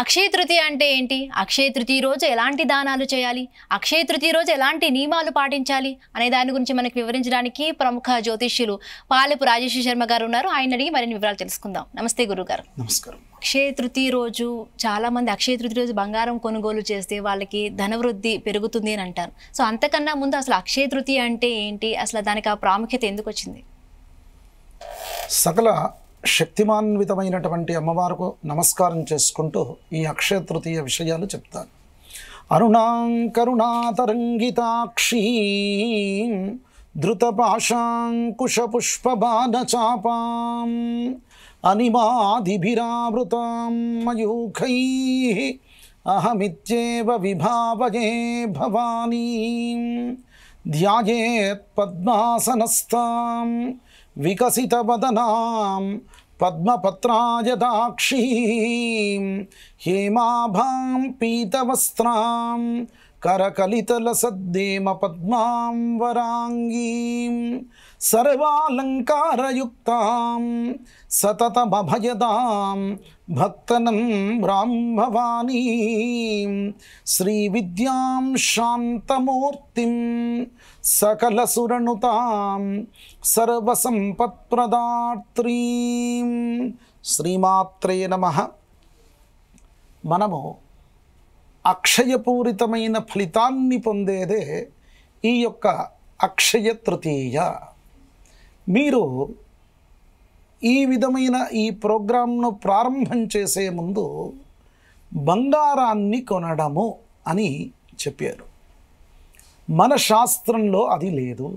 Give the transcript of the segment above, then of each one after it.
అక్షయ తృతీయ అంటే ఏంటి అక్షయ తృతీయ రోజు ఎలాంటి దానాలు చేయాలి అక్షయ తృతీయ రోజు ఎలాంటి నియమాలు పాటించాలి అనే దాని గురించి మనకు వివరించడానికి ప్రముఖ జ్యోతిష్యులు పాలపు రాజేశ్వర శర్మ గారు ఉన్నారు ఆయన అడిగి మరిన్ని వివరాలు తెలుసుకుందాం నమస్తే గారు నమస్కారం అక్షయ తృతీయ రోజు చాలామంది అక్షయ తృతీయ రోజు బంగారం కొనుగోలు చేస్తే వాళ్ళకి ధనవృద్ధి పెరుగుతుంది అని అంటారు సో అంతకన్నా ముందు అసలు అక్షయ తృతీయ అంటే ఏంటి అసలు దానికి ఆ ప్రాముఖ్యత ఎందుకు వచ్చింది సకల శక్తిమాన్వితమైనటువంటి అమ్మవారుకు నమస్కారం చేసుకుంటూ ఈ అక్షయ తృతీయ విషయాలు చెప్తాను అరుణాం కరుణాతరంగితాక్షీ ధృతపాశాంకుశపుష్పబాణచాపాం అనిమాదిభిరావృతాం మయూఖై అహమిత్యేవ విభావయే భవానీ ధ్యాయేత్ పద్మాసనస్థాం వదనాం पद्मपत्रायदाक्षीं हेमाभां पीतवस्त्रां पद्मां वराङ्गीं सर्वालंकारयुक्तां सततमभयदां भक्तनं ब्राह्मवाणीं श्रीविद्यां शान्तमूर्तिं सकलसुरनुतां सर्वसम्पत्प्रदात्रीं శ్రీమాత్రే నమ మనము అక్షయపూరితమైన ఫలితాన్ని పొందేదే ఈ యొక్క అక్షయ తృతీయ మీరు ఈ విధమైన ఈ ప్రోగ్రాంను ప్రారంభం చేసే ముందు బంగారాన్ని కొనడము అని చెప్పారు మన శాస్త్రంలో అది లేదు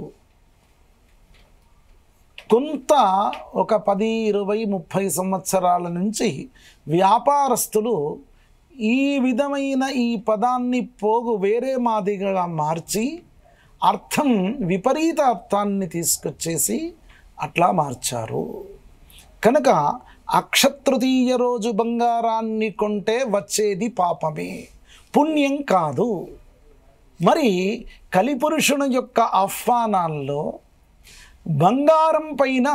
కొంత ఒక పది ఇరవై ముప్పై సంవత్సరాల నుంచి వ్యాపారస్తులు ఈ విధమైన ఈ పదాన్ని పోగు వేరే మాదిగా మార్చి అర్థం విపరీత అర్థాన్ని తీసుకొచ్చేసి అట్లా మార్చారు కనుక అక్షతృతీయ రోజు బంగారాన్ని కొంటే వచ్చేది పాపమే పుణ్యం కాదు మరి కలిపురుషుని యొక్క ఆహ్వానాల్లో బంగారం పైన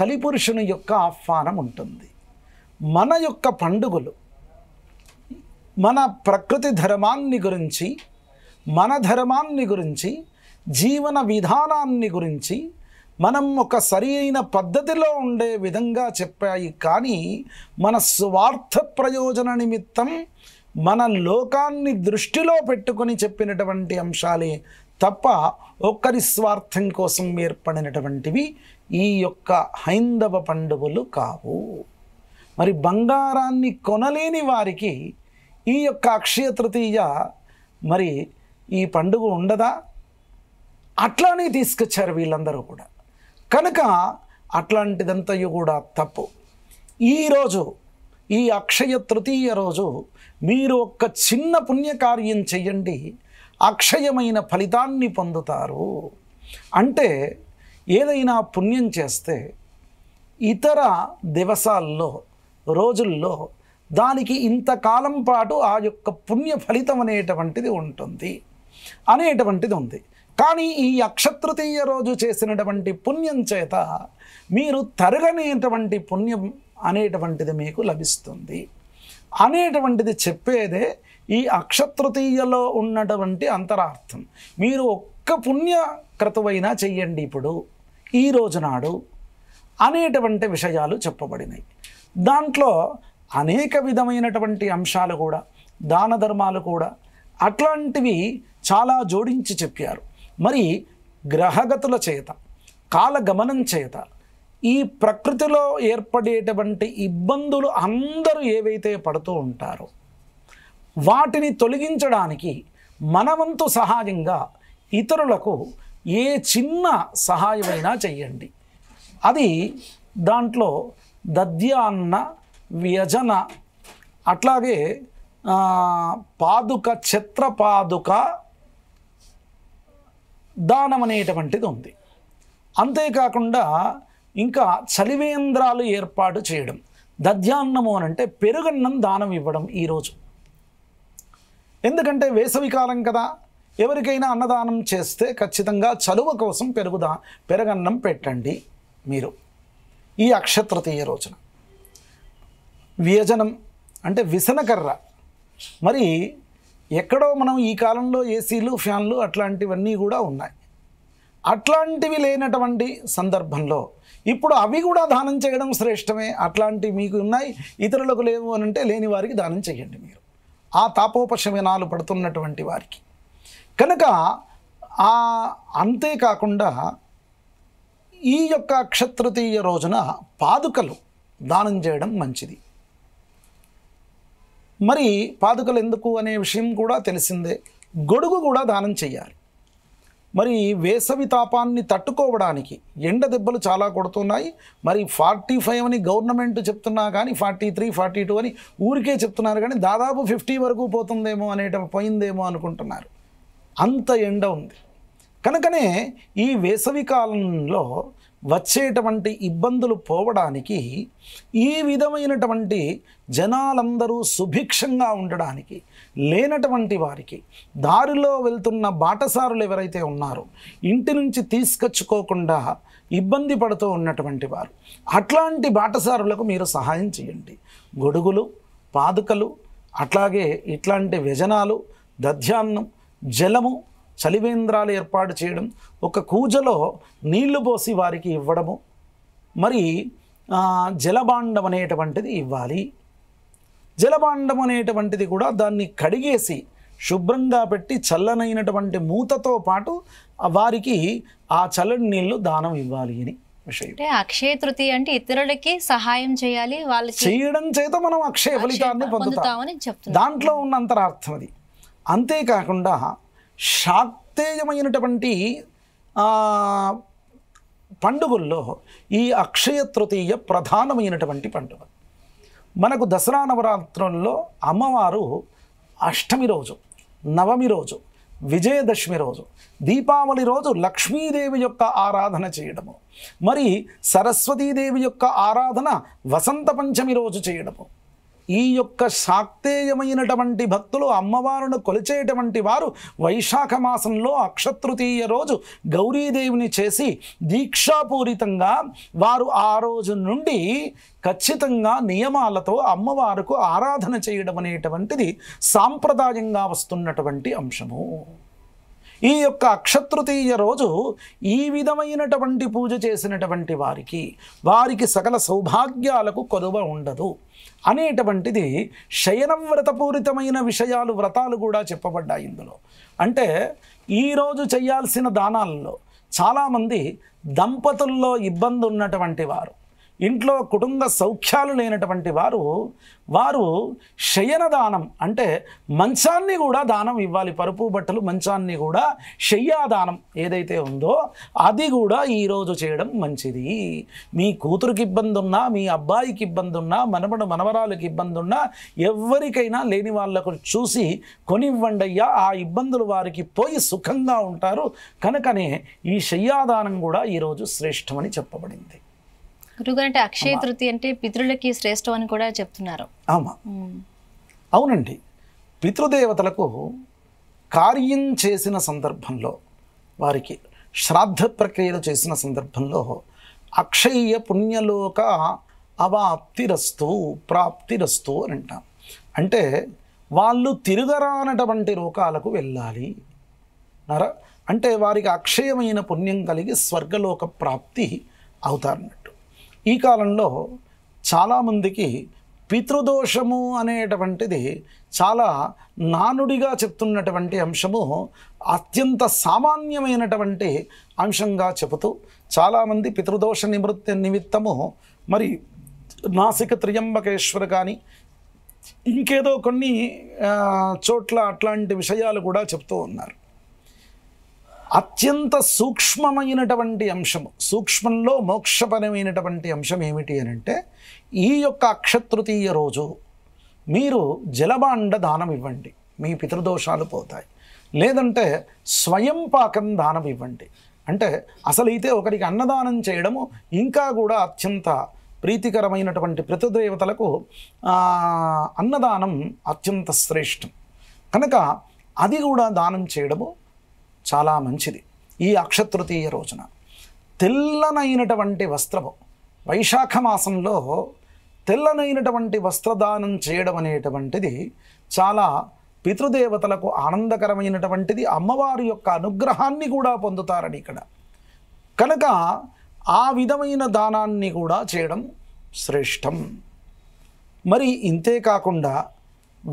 కలిపురుషుని యొక్క ఆహ్వానం ఉంటుంది మన యొక్క పండుగలు మన ప్రకృతి ధర్మాన్ని గురించి మన ధర్మాన్ని గురించి జీవన విధానాన్ని గురించి మనం ఒక సరైన పద్ధతిలో ఉండే విధంగా చెప్పాయి కానీ మన స్వార్థ ప్రయోజన నిమిత్తం మన లోకాన్ని దృష్టిలో పెట్టుకుని చెప్పినటువంటి అంశాలే తప్ప ఒక్కరి స్వార్థం కోసం ఏర్పడినటువంటివి ఈ యొక్క హైందవ పండుగలు కావు మరి బంగారాన్ని కొనలేని వారికి ఈ యొక్క అక్షయ తృతీయ మరి ఈ పండుగ ఉండదా అట్లానే తీసుకొచ్చారు వీళ్ళందరూ కూడా కనుక అట్లాంటిదంతయు కూడా తప్పు ఈరోజు ఈ అక్షయ తృతీయ రోజు మీరు ఒక్క చిన్న పుణ్యకార్యం చెయ్యండి అక్షయమైన ఫలితాన్ని పొందుతారు అంటే ఏదైనా పుణ్యం చేస్తే ఇతర దివసాల్లో రోజుల్లో దానికి ఇంతకాలం పాటు ఆ యొక్క పుణ్య ఫలితం అనేటువంటిది ఉంటుంది అనేటువంటిది ఉంది కానీ ఈ అక్షతృతీయ రోజు చేసినటువంటి పుణ్యం చేత మీరు తరగనేటువంటి పుణ్యం అనేటువంటిది మీకు లభిస్తుంది అనేటువంటిది చెప్పేదే ఈ అక్షతృతీయలో ఉన్నటువంటి అంతరార్థం మీరు ఒక్క పుణ్య క్రతువైనా చెయ్యండి ఇప్పుడు ఈ రోజు నాడు అనేటువంటి విషయాలు చెప్పబడినాయి దాంట్లో అనేక విధమైనటువంటి అంశాలు కూడా దాన ధర్మాలు కూడా అట్లాంటివి చాలా జోడించి చెప్పారు మరి గ్రహగతుల చేత కాలగమనం చేత ఈ ప్రకృతిలో ఏర్పడేటువంటి ఇబ్బందులు అందరూ ఏవైతే పడుతూ ఉంటారో వాటిని తొలగించడానికి మనవంతు సహాయంగా ఇతరులకు ఏ చిన్న సహాయమైనా చెయ్యండి అది దాంట్లో దద్యాన్న వ్యజన అట్లాగే పాదుక ఛత్రపాదుక దానం అనేటువంటిది ఉంది అంతేకాకుండా ఇంకా చలివేంద్రాలు ఏర్పాటు చేయడం దధ్యాన్నము అని అంటే పెరుగన్నం దానం ఇవ్వడం ఈరోజు ఎందుకంటే వేసవికాలం కదా ఎవరికైనా అన్నదానం చేస్తే ఖచ్చితంగా చలువ కోసం పెరుగుదా పెరగన్నం పెట్టండి మీరు ఈ అక్షతృతీయ రోజున వ్యజనం అంటే విసనకర్ర మరి ఎక్కడో మనం ఈ కాలంలో ఏసీలు ఫ్యాన్లు అట్లాంటివన్నీ కూడా ఉన్నాయి అట్లాంటివి లేనటువంటి సందర్భంలో ఇప్పుడు అవి కూడా దానం చేయడం శ్రేష్టమే అట్లాంటివి మీకు ఉన్నాయి ఇతరులకు లేవు అని అంటే లేని వారికి దానం చేయండి మీరు ఆ తాపోపశమనాలు పడుతున్నటువంటి వారికి కనుక ఆ అంతేకాకుండా ఈ యొక్క క్షత్రతీయ రోజున పాదుకలు దానం చేయడం మంచిది మరి పాదుకలు ఎందుకు అనే విషయం కూడా తెలిసిందే గొడుగు కూడా దానం చేయాలి మరి వేసవి తాపాన్ని తట్టుకోవడానికి ఎండ దెబ్బలు చాలా కొడుతున్నాయి మరి ఫార్టీ ఫైవ్ అని గవర్నమెంట్ చెప్తున్నా కానీ ఫార్టీ త్రీ ఫార్టీ టూ అని ఊరికే చెప్తున్నారు కానీ దాదాపు ఫిఫ్టీ వరకు పోతుందేమో అనేట పోయిందేమో అనుకుంటున్నారు అంత ఎండ ఉంది కనుకనే ఈ వేసవి కాలంలో వచ్చేటువంటి ఇబ్బందులు పోవడానికి ఈ విధమైనటువంటి జనాలందరూ సుభిక్షంగా ఉండడానికి లేనటువంటి వారికి దారిలో వెళ్తున్న బాటసారులు ఎవరైతే ఉన్నారో ఇంటి నుంచి తీసుకొచ్చుకోకుండా ఇబ్బంది పడుతూ ఉన్నటువంటి వారు అట్లాంటి బాటసారులకు మీరు సహాయం చేయండి గొడుగులు పాదుకలు అట్లాగే ఇట్లాంటి వ్యజనాలు దధ్యాన్నం జలము చలివేంద్రాలు ఏర్పాటు చేయడం ఒక కూజలో నీళ్లు పోసి వారికి ఇవ్వడము మరి జలభాండం అనేటువంటిది ఇవ్వాలి జలభాండం అనేటువంటిది కూడా దాన్ని కడిగేసి శుభ్రంగా పెట్టి చల్లనైనటువంటి మూతతో పాటు వారికి ఆ చల్లని నీళ్లు దానం ఇవ్వాలి అని అక్షయ తృతి అంటే ఇతరులకి సహాయం చేయాలి వాళ్ళు చేయడం చేత మనం అక్షయ ఫలితాన్ని పొందుతామని చెప్తాం దాంట్లో ఉన్న అర్థం అది అంతేకాకుండా శాక్తేయమైనటువంటి పండుగల్లో ఈ అక్షయ తృతీయ ప్రధానమైనటువంటి పండుగ మనకు దసరా నవరాత్రుల్లో అమ్మవారు అష్టమి రోజు నవమి రోజు విజయదశమి రోజు దీపావళి రోజు లక్ష్మీదేవి యొక్క ఆరాధన చేయడము మరి సరస్వతీదేవి యొక్క ఆరాధన వసంత పంచమి రోజు చేయడము ఈ యొక్క శాక్తేయమైనటువంటి భక్తులు అమ్మవారును కొలిచేటువంటి వారు వైశాఖ మాసంలో అక్షతృతీయ రోజు గౌరీదేవిని చేసి దీక్షాపూరితంగా వారు ఆ రోజు నుండి ఖచ్చితంగా నియమాలతో అమ్మవారుకు ఆరాధన చేయడం అనేటువంటిది సాంప్రదాయంగా వస్తున్నటువంటి అంశము ఈ యొక్క అక్షతృతీయ రోజు ఈ విధమైనటువంటి పూజ చేసినటువంటి వారికి వారికి సకల సౌభాగ్యాలకు కొలువ ఉండదు అనేటువంటిది శయనవ్రతపూరితమైన విషయాలు వ్రతాలు కూడా చెప్పబడ్డాయి ఇందులో అంటే ఈరోజు చేయాల్సిన దానాల్లో చాలామంది దంపతుల్లో ఇబ్బంది ఉన్నటువంటి వారు ఇంట్లో కుటుంబ సౌఖ్యాలు లేనటువంటి వారు వారు శయన దానం అంటే మంచాన్ని కూడా దానం ఇవ్వాలి పరుపు బట్టలు మంచాన్ని కూడా శయ్యాదానం ఏదైతే ఉందో అది కూడా ఈరోజు చేయడం మంచిది మీ కూతురికి ఇబ్బంది ఉన్నా మీ అబ్బాయికి ఇబ్బంది ఉన్నా మనమడు మనవరాలకి ఇబ్బంది ఉన్నా ఎవరికైనా లేని వాళ్ళకు చూసి అయ్యా ఆ ఇబ్బందులు వారికి పోయి సుఖంగా ఉంటారు కనుకనే ఈ శయ్యాదానం కూడా ఈరోజు శ్రేష్టమని చెప్పబడింది గురుగారు అంటే అక్షయ తృతి అంటే పితృలకి శ్రేష్టం అని కూడా చెప్తున్నారు ఆమా అవునండి పితృదేవతలకు కార్యం చేసిన సందర్భంలో వారికి శ్రాద్ధ ప్రక్రియలు చేసిన సందర్భంలో అక్షయ పుణ్యలోక అవాప్తిరస్తు ప్రాప్తిరస్తు అని అంటాం అంటే వాళ్ళు తిరుగరానటువంటి లోకాలకు వెళ్ళాలి అంటే వారికి అక్షయమైన పుణ్యం కలిగి స్వర్గలోక ప్రాప్తి అవుతారన్నట్టు ఈ కాలంలో చాలామందికి పితృదోషము అనేటువంటిది చాలా నానుడిగా చెప్తున్నటువంటి అంశము అత్యంత సామాన్యమైనటువంటి అంశంగా చెబుతూ చాలామంది పితృదోష నివృత్తి నిమిత్తము మరి నాసిక త్రియంబకేశ్వర కానీ ఇంకేదో కొన్ని చోట్ల అట్లాంటి విషయాలు కూడా చెప్తూ ఉన్నారు అత్యంత సూక్ష్మమైనటువంటి అంశము సూక్ష్మంలో మోక్షపరమైనటువంటి అంశం ఏమిటి అని అంటే ఈ యొక్క అక్షతృతీయ రోజు మీరు జలబాండ దానం ఇవ్వండి మీ పితృదోషాలు పోతాయి లేదంటే స్వయం పాకం దానం ఇవ్వండి అంటే అసలైతే ఒకరికి అన్నదానం చేయడము ఇంకా కూడా అత్యంత ప్రీతికరమైనటువంటి ప్రతిదేవతలకు అన్నదానం అత్యంత శ్రేష్టం కనుక అది కూడా దానం చేయడము చాలా మంచిది ఈ అక్షతృతీయ రోజున తెల్లనైనటువంటి వస్త్రము వైశాఖ మాసంలో తెల్లనైనటువంటి వస్త్రదానం చేయడం అనేటువంటిది చాలా పితృదేవతలకు ఆనందకరమైనటువంటిది అమ్మవారి యొక్క అనుగ్రహాన్ని కూడా పొందుతారని ఇక్కడ కనుక ఆ విధమైన దానాన్ని కూడా చేయడం శ్రేష్టం మరి ఇంతే కాకుండా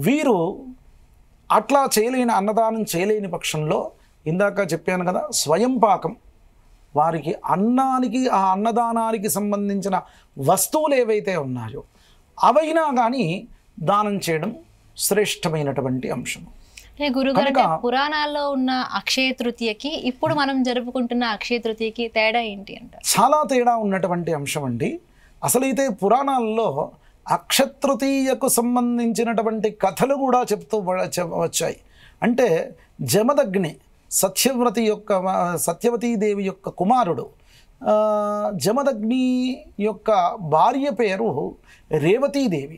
వీరు అట్లా చేయలేని అన్నదానం చేయలేని పక్షంలో ఇందాక చెప్పాను కదా స్వయం పాకం వారికి అన్నానికి ఆ అన్నదానానికి సంబంధించిన వస్తువులు ఏవైతే ఉన్నాయో అవైనా కానీ దానం చేయడం శ్రేష్టమైనటువంటి అంశం గురుగారు పురాణాల్లో ఉన్న అక్షయ తృతీయకి ఇప్పుడు మనం జరుపుకుంటున్న అక్షయ తృతీయకి తేడా ఏంటి అంట చాలా తేడా ఉన్నటువంటి అంశం అండి అసలైతే పురాణాల్లో అక్షతృతీయకు సంబంధించినటువంటి కథలు కూడా చెప్తూ వచ్చాయి అంటే జమదగ్ని సత్యవ్రతి యొక్క సత్యవతీదేవి యొక్క కుమారుడు జమదగ్ని యొక్క భార్య పేరు రేవతీదేవి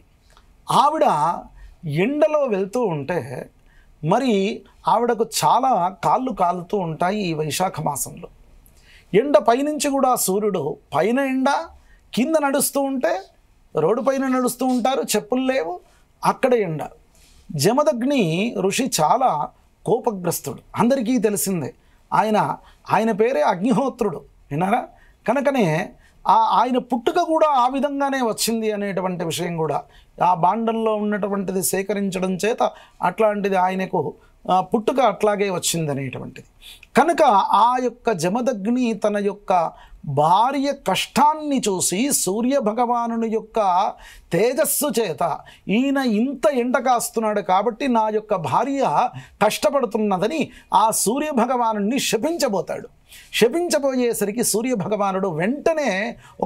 ఆవిడ ఎండలో వెళ్తూ ఉంటే మరి ఆవిడకు చాలా కాళ్ళు కాలుతూ ఉంటాయి ఈ వైశాఖ మాసంలో ఎండ పైనుంచి కూడా సూర్యుడు పైన ఎండ కింద నడుస్తూ ఉంటే రోడ్డు పైన నడుస్తూ ఉంటారు చెప్పులు లేవు అక్కడ ఎండ జమదగ్ని ఋషి చాలా కోపగ్రస్తుడు అందరికీ తెలిసిందే ఆయన ఆయన పేరే అగ్నిహోత్రుడు విన్నారా కనుకనే ఆ ఆయన పుట్టుక కూడా ఆ విధంగానే వచ్చింది అనేటువంటి విషయం కూడా ఆ బాండంలో ఉన్నటువంటిది సేకరించడం చేత అట్లాంటిది ఆయనకు పుట్టుక అట్లాగే వచ్చింది అనేటువంటిది కనుక ఆ యొక్క జమదగ్ని తన యొక్క భార్య కష్టాన్ని చూసి సూర్య భగవానుని యొక్క తేజస్సు చేత ఈయన ఇంత ఎండ కాస్తున్నాడు కాబట్టి నా యొక్క భార్య కష్టపడుతున్నదని ఆ సూర్య భగవాను శపించబోతాడు శపించబోయేసరికి సూర్యభగవానుడు వెంటనే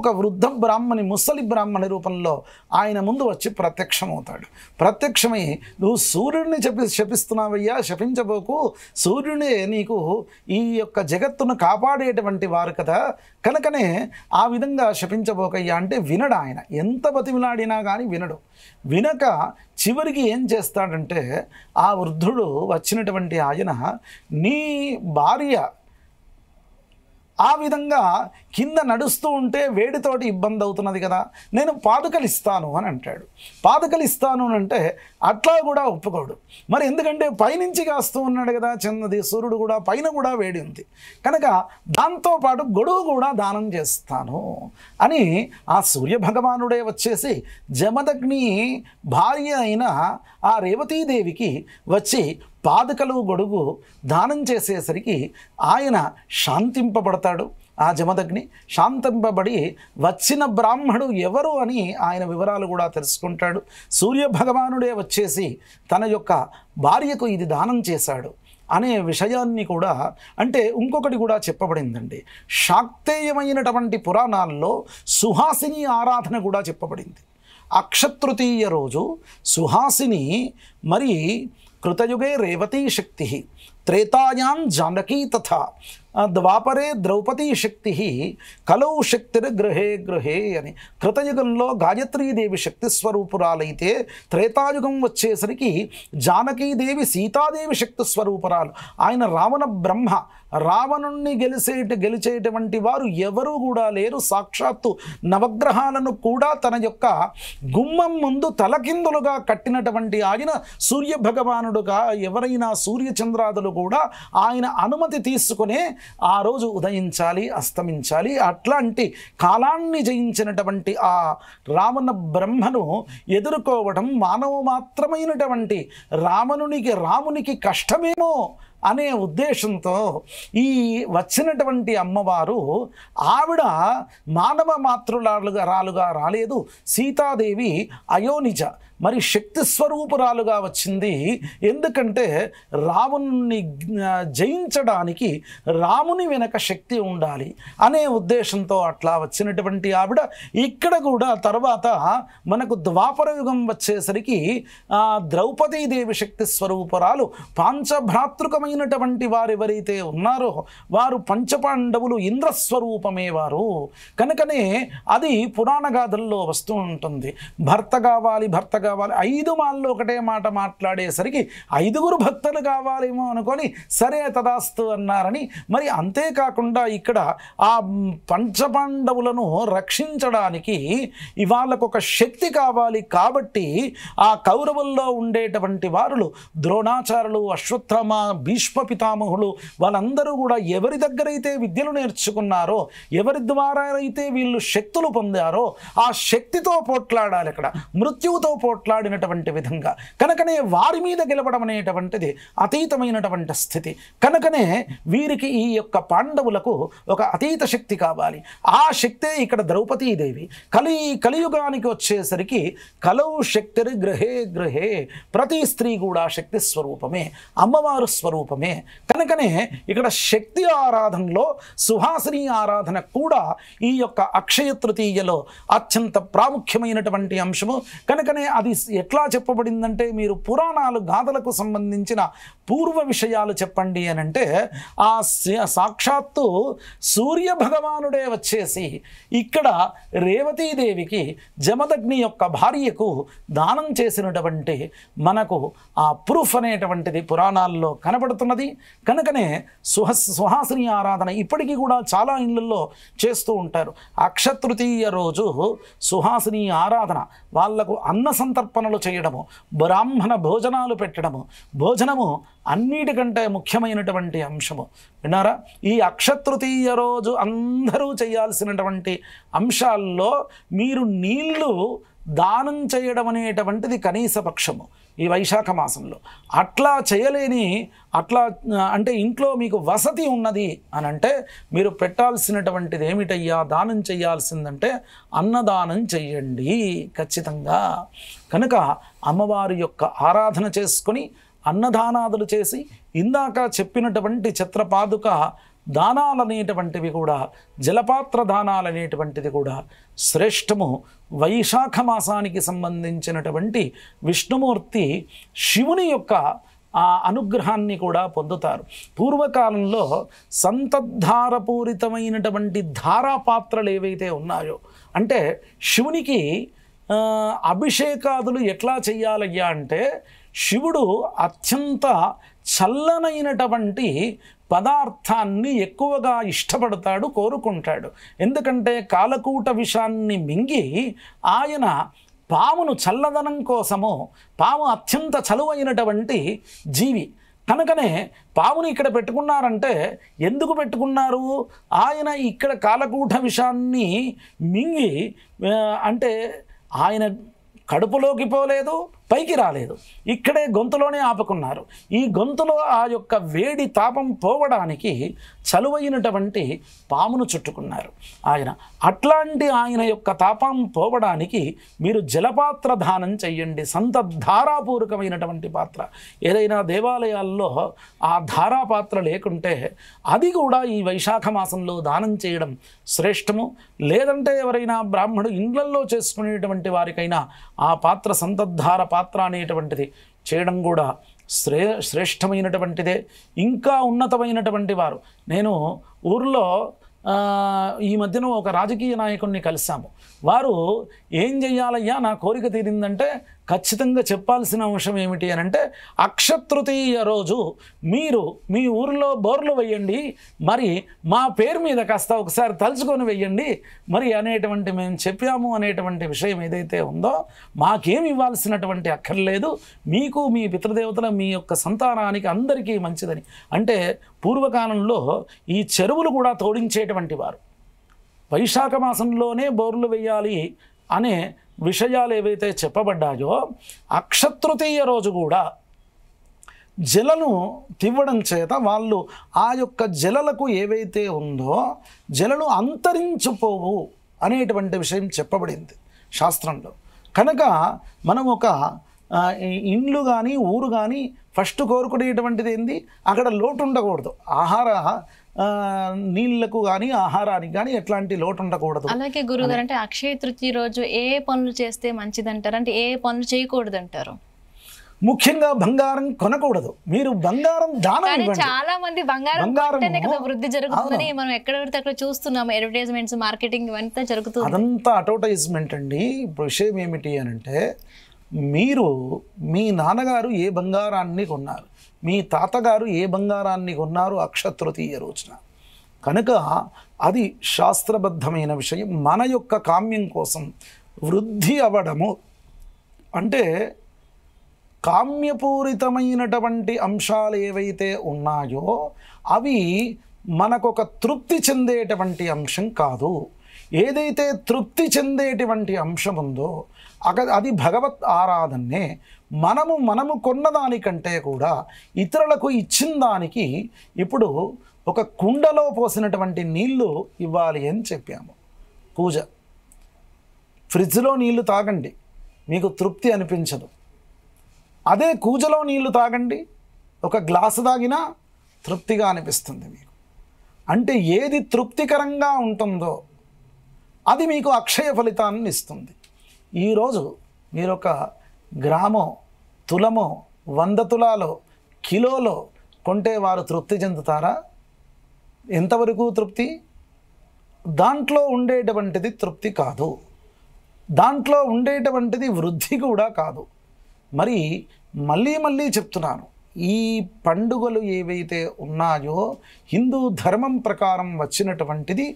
ఒక వృద్ధ బ్రాహ్మణి ముసలి బ్రాహ్మణి రూపంలో ఆయన ముందు వచ్చి ప్రత్యక్షమవుతాడు ప్రత్యక్షమై నువ్వు సూర్యుడిని చెప్పి శపిస్తున్నావయ్యా శపించబోకు సూర్యుడే నీకు ఈ యొక్క జగత్తును కాపాడేటువంటి వారు కదా కనుకనే ఆ విధంగా శపించబోకయ్యా అంటే వినడు ఆయన ఎంత బతిమిలాడినా కానీ వినడు వినక చివరికి ఏం చేస్తాడంటే ఆ వృద్ధుడు వచ్చినటువంటి ఆయన నీ భార్య ఆ విధంగా కింద నడుస్తూ ఉంటే వేడితోటి ఇబ్బంది అవుతున్నది కదా నేను పాదుకలు ఇస్తాను అని అంటాడు పాదుకలు ఇస్తాను అని అంటే అట్లా కూడా ఒప్పుకోడు మరి ఎందుకంటే పైనుంచి కాస్తూ ఉన్నాడు కదా చిన్నది సూర్యుడు కూడా పైన కూడా వేడి ఉంది కనుక దాంతోపాటు గొడుగు కూడా దానం చేస్తాను అని ఆ సూర్యభగవానుడే వచ్చేసి జమదగ్ని భార్య అయిన ఆ రేవతీదేవికి వచ్చి పాదకలు గొడుగు దానం చేసేసరికి ఆయన శాంతింపబడతాడు ఆ జమదగ్ని శాంతింపబడి వచ్చిన బ్రాహ్మడు ఎవరు అని ఆయన వివరాలు కూడా తెలుసుకుంటాడు సూర్యభగవానుడే వచ్చేసి తన యొక్క భార్యకు ఇది దానం చేశాడు అనే విషయాన్ని కూడా అంటే ఇంకొకటి కూడా చెప్పబడిందండి శాక్తేయమైనటువంటి పురాణాల్లో సుహాసిని ఆరాధన కూడా చెప్పబడింది అక్షతృతీయ రోజు సుహాసిని మరి कृतयुगे रेवती शक्ति त्रेतायां जानकी तथा ద్వాపరే ద్రౌపదీ శక్తి కలౌ శక్తిర్ గృహే గృహే అని కృతయుగంలో గాయత్రీదేవి శక్తి స్వరూపురాలైతే త్రేతాయుగం వచ్చేసరికి జానకీదేవి సీతాదేవి శక్తి స్వరూపురాలు ఆయన రావణ బ్రహ్మ రావణుణ్ణి గెలిచేట గెలిచేటువంటి వారు ఎవరూ కూడా లేరు సాక్షాత్తు నవగ్రహాలను కూడా తన యొక్క గుమ్మం ముందు తలకిందులుగా కట్టినటువంటి ఆయన సూర్య భగవానుడుగా ఎవరైనా సూర్యచంద్రాదులు కూడా ఆయన అనుమతి తీసుకునే ఆ రోజు ఉదయించాలి అస్తమించాలి అట్లాంటి కాలాన్ని జయించినటువంటి ఆ రావణ బ్రహ్మను ఎదుర్కోవడం మానవ మాత్రమైనటువంటి రావణునికి రామునికి కష్టమేమో అనే ఉద్దేశంతో ఈ వచ్చినటువంటి అమ్మవారు ఆవిడ మానవ మాతృలాలుగా రాలుగా రాలేదు సీతాదేవి అయోనిజ మరి శక్తి స్వరూపురాలుగా వచ్చింది ఎందుకంటే రావణుని జయించడానికి రాముని వెనక శక్తి ఉండాలి అనే ఉద్దేశంతో అట్లా వచ్చినటువంటి ఆవిడ ఇక్కడ కూడా తర్వాత మనకు ద్వాపర యుగం వచ్చేసరికి ద్రౌపదీదేవి శక్తి స్వరూపురాలు పాంచభ్రాతృకమైన వారు ఎవరైతే ఉన్నారో వారు పంచపాండవులు ఇంద్రస్వరూపమే వారు కనుకనే అది పురాణ గాథల్లో వస్తూ ఉంటుంది భర్త కావాలి భర్త కావాలి ఐదు మాల్లో ఒకటే మాట మాట్లాడేసరికి ఐదుగురు భక్తులు కావాలేమో అనుకొని సరే తదాస్తు అన్నారని మరి అంతేకాకుండా ఇక్కడ ఆ పంచపాండవులను రక్షించడానికి ఇవాళకొక శక్తి కావాలి కాబట్టి ఆ కౌరవుల్లో ఉండేటువంటి వారులు ద్రోణాచారులు అశ్వత్థమ భీ భీష్మ పితామహులు వాళ్ళందరూ కూడా ఎవరి దగ్గరైతే విద్యలు నేర్చుకున్నారో ఎవరి ద్వారా అయితే వీళ్ళు శక్తులు పొందారో ఆ శక్తితో పోట్లాడాలి ఇక్కడ మృత్యువుతో పోట్లాడినటువంటి విధంగా కనుకనే వారి మీద గెలవడం అనేటువంటిది అతీతమైనటువంటి స్థితి కనుకనే వీరికి ఈ యొక్క పాండవులకు ఒక అతీత శక్తి కావాలి ఆ శక్తే ఇక్కడ ద్రౌపదీదేవి కలి కలియుగానికి వచ్చేసరికి కలవు శక్తిరి గ్రహే గ్రహే ప్రతి స్త్రీ కూడా శక్తి స్వరూపమే అమ్మవారు స్వరూపం రూపమే కనుకనే ఇక్కడ శక్తి ఆరాధనలో సుహాసిని ఆరాధన కూడా ఈ యొక్క అక్షయ తృతీయలో అత్యంత ప్రాముఖ్యమైనటువంటి అంశము కనుకనే అది ఎట్లా చెప్పబడిందంటే మీరు పురాణాలు గాథలకు సంబంధించిన పూర్వ విషయాలు చెప్పండి అని అంటే ఆ సాక్షాత్తు సూర్య భగవానుడే వచ్చేసి ఇక్కడ రేవతీదేవికి జమదగ్ని యొక్క భార్యకు దానం చేసినటువంటి మనకు ఆ ప్రూఫ్ అనేటువంటిది పురాణాల్లో కనబడుతుంది కనబడుతున్నది కనుకనే సుహస్ సుహాసిని ఆరాధన ఇప్పటికీ కూడా చాలా ఇళ్ళల్లో చేస్తూ ఉంటారు అక్షతృతీయ రోజు సుహాసిని ఆరాధన వాళ్లకు అన్న సంతర్పణలు చేయడము బ్రాహ్మణ భోజనాలు పెట్టడము భోజనము అన్నిటికంటే ముఖ్యమైనటువంటి అంశము విన్నారా ఈ అక్షతృతీయ రోజు అందరూ చేయాల్సినటువంటి అంశాల్లో మీరు నీళ్లు దానం చేయడం అనేటువంటిది కనీస పక్షము ఈ వైశాఖ మాసంలో అట్లా చేయలేని అట్లా అంటే ఇంట్లో మీకు వసతి ఉన్నది అని అంటే మీరు పెట్టాల్సినటువంటిది ఏమిటయ్యా దానం చేయాల్సిందంటే అన్నదానం చెయ్యండి ఖచ్చితంగా కనుక అమ్మవారి యొక్క ఆరాధన చేసుకొని అన్నదానాదులు చేసి ఇందాక చెప్పినటువంటి చిత్రపాదుక దానాలు అనేటువంటివి కూడా జలపాత్ర దానాలు అనేటువంటిది కూడా శ్రేష్టము వైశాఖ మాసానికి సంబంధించినటువంటి విష్ణుమూర్తి శివుని యొక్క ఆ అనుగ్రహాన్ని కూడా పొందుతారు పూర్వకాలంలో సంతద్ధారపూరితమైనటువంటి ధారాపాత్రలు ఏవైతే ఉన్నాయో అంటే శివునికి అభిషేకాదులు ఎట్లా చేయాలయ్యా అంటే శివుడు అత్యంత చల్లనైనటువంటి పదార్థాన్ని ఎక్కువగా ఇష్టపడతాడు కోరుకుంటాడు ఎందుకంటే కాలకూట విషాన్ని మింగి ఆయన పామును చల్లదనం కోసము పాము అత్యంత చలువైనటువంటి జీవి కనుకనే పాముని ఇక్కడ పెట్టుకున్నారంటే ఎందుకు పెట్టుకున్నారు ఆయన ఇక్కడ కాలకూట విషాన్ని మింగి అంటే ఆయన కడుపులోకి పోలేదు పైకి రాలేదు ఇక్కడే గొంతులోనే ఆపుకున్నారు ఈ గొంతులో ఆ యొక్క వేడి తాపం పోవడానికి చలువైనటువంటి పామును చుట్టుకున్నారు ఆయన అట్లాంటి ఆయన యొక్క తాపం పోవడానికి మీరు జలపాత్ర దానం చెయ్యండి ధారాపూర్వకమైనటువంటి పాత్ర ఏదైనా దేవాలయాల్లో ఆ ధారా పాత్ర లేకుంటే అది కూడా ఈ వైశాఖ మాసంలో దానం చేయడం శ్రేష్టము లేదంటే ఎవరైనా బ్రాహ్మడు ఇండ్లల్లో చేసుకునేటువంటి వారికైనా ఆ పాత్ర సంతద్ధార పాత్ర అనేటువంటిది చేయడం కూడా శ్రే శ్రేష్టమైనటువంటిదే ఇంకా ఉన్నతమైనటువంటి వారు నేను ఊర్లో ఈ మధ్యన ఒక రాజకీయ నాయకుడిని కలిసాము వారు ఏం చెయ్యాలయ్యా నా కోరిక తీరిందంటే ఖచ్చితంగా చెప్పాల్సిన అంశం ఏమిటి అని అంటే అక్షతృతీయ రోజు మీరు మీ ఊరిలో బోర్లు వెయ్యండి మరి మా పేరు మీద కాస్త ఒకసారి తలుచుకొని వెయ్యండి మరి అనేటువంటి మేము చెప్పాము అనేటువంటి విషయం ఏదైతే ఉందో మాకేమి ఇవ్వాల్సినటువంటి అక్కర్లేదు మీకు మీ పితృదేవతల మీ యొక్క సంతానానికి అందరికీ మంచిదని అంటే పూర్వకాలంలో ఈ చెరువులు కూడా తోడించేటువంటి వారు వైశాఖ మాసంలోనే బోర్లు వేయాలి అనే విషయాలు ఏవైతే చెప్పబడ్డాయో అక్షతృతీయ రోజు కూడా జలను తివ్వడం చేత వాళ్ళు ఆ యొక్క జలలకు ఏవైతే ఉందో జలలు అంతరించిపోవు అనేటువంటి విషయం చెప్పబడింది శాస్త్రంలో కనుక మనం ఒక ఇండ్లు కానీ ఊరు కానీ ఫస్ట్ కోరుకునేటువంటిది ఏంది అక్కడ లోటు ఉండకూడదు ఆహార నీళ్లకు కానీ ఆహారానికి కానీ ఎట్లాంటి లోటు ఉండకూడదు అలాగే గురుగారు అంటే అక్షయ తృతీయ రోజు ఏ పనులు చేస్తే మంచిదంటారు అంటే ఏ పనులు చేయకూడదు అంటారు ముఖ్యంగా బంగారం కొనకూడదు మీరు బంగారం దానం చాలా మంది బంగారం వృద్ధి జరుగుతుందని మనం ఎక్కడ పడితే అక్కడ చూస్తున్నాం అడ్వర్టైజ్మెంట్స్ మార్కెటింగ్ ఇవంతా జరుగుతుంది అదంతా అడ్వర్టైజ్మెంట్ అండి ఇప్పుడు విషయం ఏమిటి అని అంటే మీరు మీ నాన్నగారు ఏ బంగారాన్ని కొన్నారు మీ తాతగారు ఏ బంగారాన్ని కొన్నారు అక్షతృతీయ రోజున కనుక అది శాస్త్రబద్ధమైన విషయం మన యొక్క కామ్యం కోసం వృద్ధి అవడము అంటే కామ్యపూరితమైనటువంటి అంశాలు ఏవైతే ఉన్నాయో అవి మనకొక తృప్తి చెందేటువంటి అంశం కాదు ఏదైతే తృప్తి చెందేటువంటి అంశం ఉందో అది భగవత్ ఆరాధనే మనము మనము కొన్నదానికంటే కూడా ఇతరులకు ఇచ్చిన దానికి ఇప్పుడు ఒక కుండలో పోసినటువంటి నీళ్లు ఇవ్వాలి అని చెప్పాము పూజ ఫ్రిడ్జ్లో నీళ్లు తాగండి మీకు తృప్తి అనిపించదు అదే కూజలో నీళ్లు తాగండి ఒక గ్లాసు తాగినా తృప్తిగా అనిపిస్తుంది మీకు అంటే ఏది తృప్తికరంగా ఉంటుందో అది మీకు అక్షయ ఫలితాన్ని ఇస్తుంది ఈరోజు మీరు ఒక గ్రాము తులము వంద తులాలు కిలోలో కొంటే వారు తృప్తి చెందుతారా ఎంతవరకు తృప్తి దాంట్లో ఉండేటువంటిది తృప్తి కాదు దాంట్లో ఉండేటువంటిది వృద్ధి కూడా కాదు మరి మళ్ళీ మళ్ళీ చెప్తున్నాను ఈ పండుగలు ఏవైతే ఉన్నాయో హిందూ ధర్మం ప్రకారం వచ్చినటువంటిది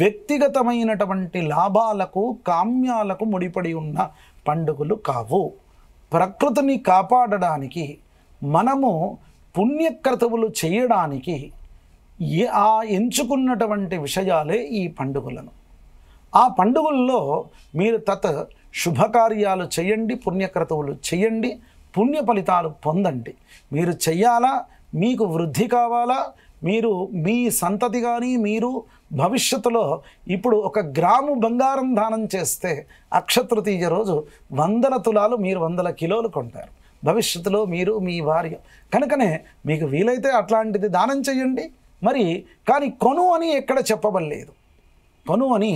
వ్యక్తిగతమైనటువంటి లాభాలకు కామ్యాలకు ముడిపడి ఉన్న పండుగలు కావు ప్రకృతిని కాపాడడానికి మనము పుణ్యక్రతువులు చేయడానికి ఆ ఎంచుకున్నటువంటి విషయాలే ఈ పండుగలను ఆ పండుగల్లో మీరు తత్ శుభకార్యాలు చేయండి పుణ్యక్రతువులు చేయండి పుణ్య ఫలితాలు పొందండి మీరు చెయ్యాలా మీకు వృద్ధి కావాలా మీరు మీ సంతతి కానీ మీరు భవిష్యత్తులో ఇప్పుడు ఒక గ్రాము బంగారం దానం చేస్తే అక్షతృతీయ రోజు వందల తులాలు మీరు వందల కిలోలు కొంటారు భవిష్యత్తులో మీరు మీ భార్య కనుకనే మీకు వీలైతే అట్లాంటిది దానం చేయండి మరి కానీ కొను అని ఎక్కడ చెప్పబడలేదు కొను అని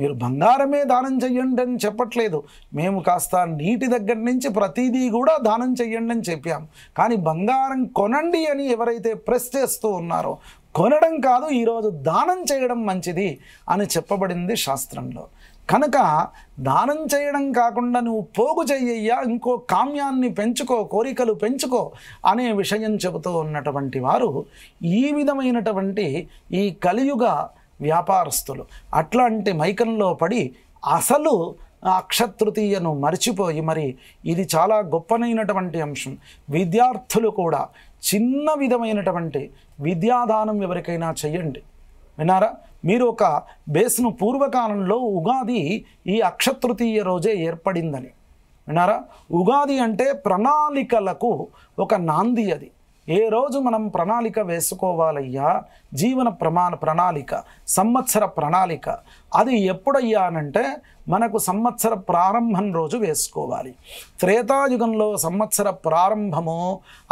మీరు బంగారమే దానం చెయ్యండి అని చెప్పట్లేదు మేము కాస్త నీటి దగ్గర నుంచి ప్రతిదీ కూడా దానం చెయ్యండి అని చెప్పాము కానీ బంగారం కొనండి అని ఎవరైతే ప్రెస్ చేస్తూ ఉన్నారో కొనడం కాదు ఈరోజు దానం చేయడం మంచిది అని చెప్పబడింది శాస్త్రంలో కనుక దానం చేయడం కాకుండా నువ్వు పోగు చెయ్యయ్యా ఇంకో కామ్యాన్ని పెంచుకో కోరికలు పెంచుకో అనే విషయం చెబుతూ ఉన్నటువంటి వారు ఈ విధమైనటువంటి ఈ కలియుగ వ్యాపారస్తులు అట్లాంటి మైకంలో పడి అసలు అక్షతృతీయను మర్చిపోయి మరి ఇది చాలా గొప్పనైనటువంటి అంశం విద్యార్థులు కూడా చిన్న విధమైనటువంటి విద్యాదానం ఎవరికైనా చేయండి వినారా మీరు ఒక బేస్ను పూర్వకాలంలో ఉగాది ఈ అక్షతృతీయ రోజే ఏర్పడిందని విన్నారా ఉగాది అంటే ప్రణాళికలకు ఒక నాంది అది ఏ రోజు మనం ప్రణాళిక వేసుకోవాలయ్యా జీవన ప్రమాణ ప్రణాళిక సంవత్సర ప్రణాళిక అది ఎప్పుడయ్యా అనంటే మనకు సంవత్సర ప్రారంభం రోజు వేసుకోవాలి త్రేతాయుగంలో సంవత్సర ప్రారంభము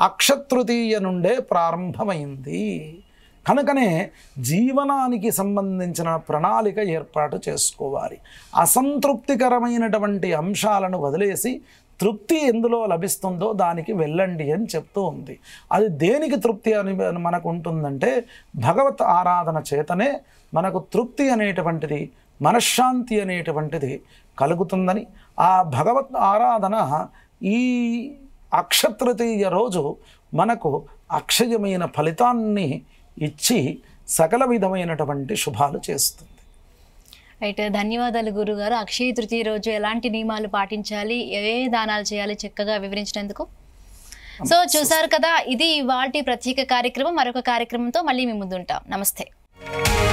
అక్షతృతీయ నుండే ప్రారంభమైంది కనుకనే జీవనానికి సంబంధించిన ప్రణాళిక ఏర్పాటు చేసుకోవాలి అసంతృప్తికరమైనటువంటి అంశాలను వదిలేసి తృప్తి ఎందులో లభిస్తుందో దానికి వెళ్ళండి అని చెప్తూ ఉంది అది దేనికి తృప్తి అని మనకు ఉంటుందంటే భగవత్ ఆరాధన చేతనే మనకు తృప్తి అనేటువంటిది మనశ్శాంతి అనేటువంటిది కలుగుతుందని ఆ భగవత్ ఆరాధన ఈ అక్షతృతీయ రోజు మనకు అక్షయమైన ఫలితాన్ని ఇచ్చి సకల విధమైనటువంటి శుభాలు చేస్తుంది రైట్ ధన్యవాదాలు గురుగారు అక్షయ తృతీయ రోజు ఎలాంటి నియమాలు పాటించాలి ఏ దానాలు చేయాలి చక్కగా వివరించినందుకు సో చూసారు కదా ఇది వాటి ప్రత్యేక కార్యక్రమం మరొక కార్యక్రమంతో మళ్ళీ మీ ముందుంటాం నమస్తే